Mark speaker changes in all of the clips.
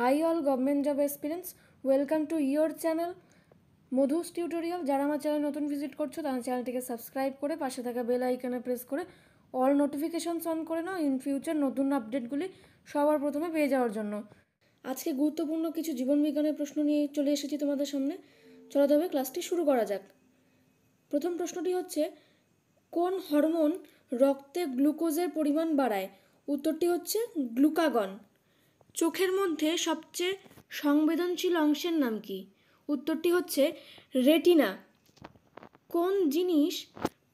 Speaker 1: high all government job experience welcome to your channel Madhu's tutorial যারা আমার channel নতুন visit করছো তারা চ্যানেলটিকে সাবস্ক্রাইব করে পাশে থাকা বেল আইকনে প্রেস করে অল নোটিফিকেশানস অন করে নাও ইন ফিউচার নতুন আপডেটগুলি সবার প্রথমে পেয়ে যাওয়ার জন্য আজকে গুরুত্বপূর্ণ কিছু জীবনবিজ্ঞানের প্রশ্ন নিয়ে চলে এসেছি তোমাদের সামনে চলো তবে ক্লাসটি শুরু করা যাক প্রথম প্রশ্নটি হচ্ছে কোন হরমোন রক্তে গ্লুকোজের পরিমাণ বাড়ায় উত্তরটি হচ্ছে গ্লুকাগন চোখের মধ্যে সবচেয়ে সংবেদনশীল অংশের নাম কি উত্তরটি হচ্ছে রেটিনা কোন জিনিস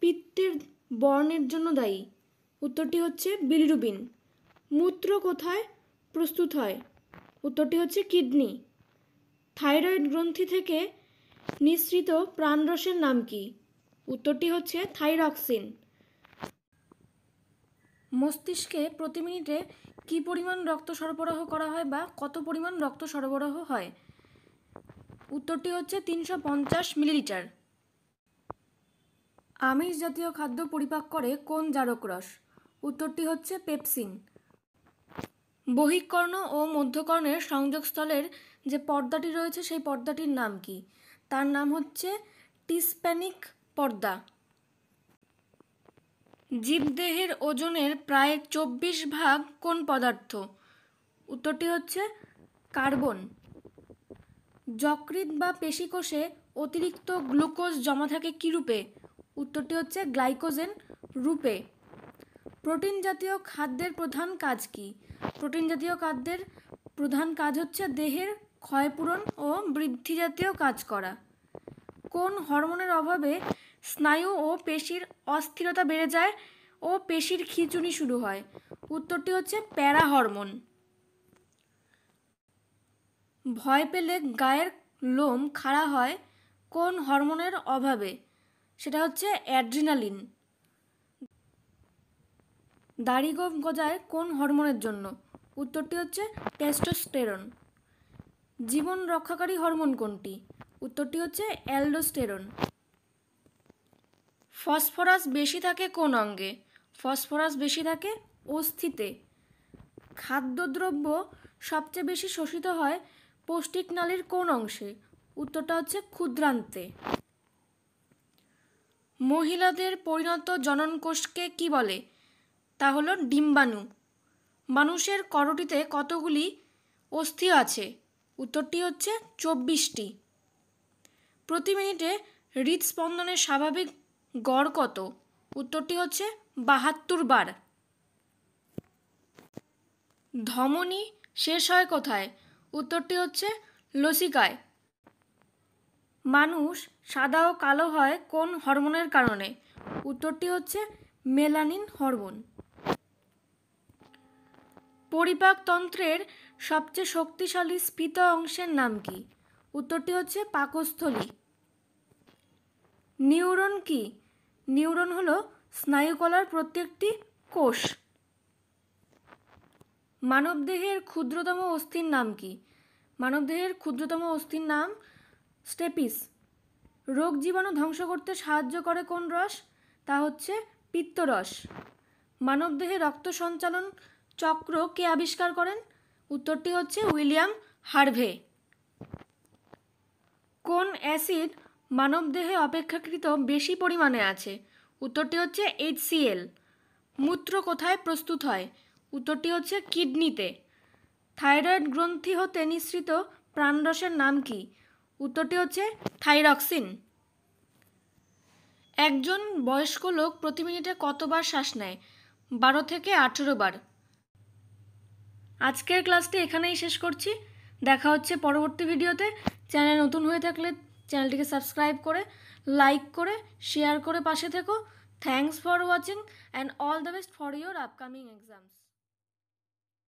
Speaker 1: পিত্তের বর্ণের জন্য দায়ী উত্তরটি হচ্ছে বিলিরুবিন মূত্র কোথায় প্রস্তুত হয় উত্তরটি হচ্ছে কিডনি থাইরয়েড গ্রন্থি থেকে নিঃসৃত প্রাণরসের নাম কি উত্তরটি হচ্ছে থাইরক্সিন মস্তিষ্কে প্রতি মিনিটে কি পরিমাণ রক্ত সরবরাহ করা হয় বা কত পরিমাণ রক্ত সরবরাহ হয় উত্তরটি হচ্ছে তিনশো পঞ্চাশ মিলিলিটার আমিষ জাতীয় খাদ্য পরিপাক করে কোন জারক রস উত্তরটি হচ্ছে পেপসিন বহিকর্ণ ও মধ্যকর্ণের সংযোগস্থলের যে পর্দাটি রয়েছে সেই পর্দাটির নাম কি তার নাম হচ্ছে টিসপ্যানিক পর্দা জীবদেহের ওজনের প্রায় চব্বিশ ভাগ কোন পদার্থ উত্তরটি হচ্ছে কার্বন যকৃৎ বা পেশিকোষে অতিরিক্ত গ্লুকোজ জমা থাকে কী রূপে উত্তরটি হচ্ছে গ্লাইকোজেন রূপে প্রোটিন জাতীয় খাদ্যের প্রধান কাজ কি প্রোটিন জাতীয় খাদ্যের প্রধান কাজ হচ্ছে দেহের ক্ষয়পূরণ ও বৃদ্ধি জাতীয় কাজ করা কোন হরমোনের অভাবে স্নায়ু ও পেশির অস্থিরতা বেড়ে যায় ও পেশির খিঁচুনি শুরু হয় উত্তরটি হচ্ছে প্যারা হরমোন ভয় পেলে গায়ের লোম খাড়া হয় কোন হরমোনের অভাবে সেটা হচ্ছে অ্যাড্রিনালিন দাড়ি গোম গজায় কোন হরমোনের জন্য উত্তরটি হচ্ছে টেস্টোস্টেরন জীবন রক্ষাকারী হরমোন কোনটি উত্তরটি হচ্ছে অ্যালডোস্টেরন ফসফরাস বেশি থাকে কোন অঙ্গে ফসফরাস বেশি থাকে অস্থিতে খাদ্যদ্রব্য সবচেয়ে বেশি শোষিত হয় পৌষ্টিক নালীর কোন অংশে উত্তরটা হচ্ছে ক্ষুদ্রান্তে মহিলাদের পরিণত জননকোষকে কি বলে তা হলো ডিম্বাণু মানুষের করটিতে কতগুলি অস্থি আছে উত্তরটি হচ্ছে চব্বিশটি প্রতি মিনিটে হৃদস্পন্দনের স্বাভাবিক গড় কত উত্তরটি হচ্ছে বাহাত্তর বার ধমনী শেষ হয় কোথায় উত্তরটি হচ্ছে লসিকায় মানুষ সাদা ও কালো হয় কোন হরমোনের কারণে উত্তরটি হচ্ছে মেলানিন হরমোন পরিপাকতন্ত্রের সবচেয়ে শক্তিশালী স্ফীত অংশের নাম কি উত্তরটি হচ্ছে পাকস্থলী নিউরন কি নিউরন হল স্নায়ুকলার প্রত্যেকটি কোষ মানবদেহের ক্ষুদ্রতম অস্থির নাম কি মানবদেহের ক্ষুদ্রতম অস্থির নাম স্টেপিস রোগ জীবাণু ধ্বংস করতে সাহায্য করে কোন রস তা হচ্ছে পিত্তরস মানবদেহে রক্ত সঞ্চালন চক্র কে আবিষ্কার করেন উত্তরটি হচ্ছে উইলিয়াম হার্ভে কোন অ্যাসিড মানবদেহে অপেক্ষাকৃত বেশি পরিমাণে আছে উত্তরটি হচ্ছে এইচসিএল মূত্র কোথায় প্রস্তুত হয় উত্তরটি হচ্ছে কিডনিতে থাইরয়েড গ্রন্থি হতে নিঃসৃত প্রাণরসের নাম কি উত্তরটি হচ্ছে থাইরক্সিন একজন বয়স্ক লোক প্রতি মিনিটে কতবার শ্বাস নেয় বারো থেকে আঠেরো বার আজকের ক্লাসটি এখানেই শেষ করছি দেখা হচ্ছে পরবর্তী ভিডিওতে চ্যানেল নতুন হয়ে থাকলে চ্যানেলটিকে সাবস্ক্রাইব করে লাইক করে শেয়ার করে পাশে থেকো thanks for watching and all the best for your upcoming exams